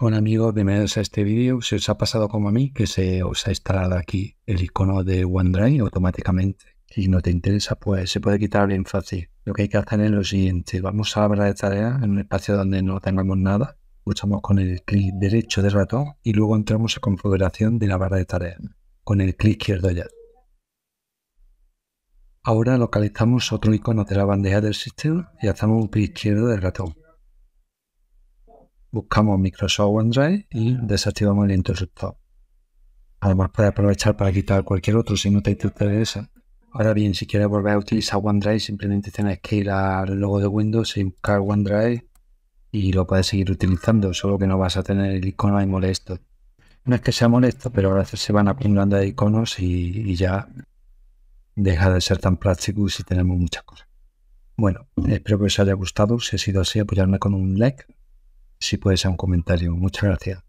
Hola amigos, bienvenidos a este vídeo. Si os ha pasado como a mí, que se os ha instalado aquí el icono de OneDrive automáticamente y no te interesa, pues se puede quitar bien fácil. Lo que hay que hacer es lo siguiente. Vamos a la barra de tarea en un espacio donde no tengamos nada. Pulsamos con el clic derecho del ratón y luego entramos a configuración de la barra de tareas, con el clic izquierdo ya. Ahora localizamos otro icono de la bandeja del sistema y hacemos un clic izquierdo del ratón buscamos Microsoft OneDrive y desactivamos el interruptor. Además, puedes aprovechar para quitar cualquier otro si no te interesa. Ahora bien, si quieres volver a utilizar OneDrive, simplemente tienes que ir al logo de Windows y buscar OneDrive y lo puedes seguir utilizando, solo que no vas a tener el icono ahí molesto. No es que sea molesto, pero ahora se van acumulando de iconos y, ya deja de ser tan práctico si tenemos muchas cosas. Bueno, espero que os haya gustado. Si ha sido así, apoyarme con un like si puedes ser un comentario. Muchas gracias.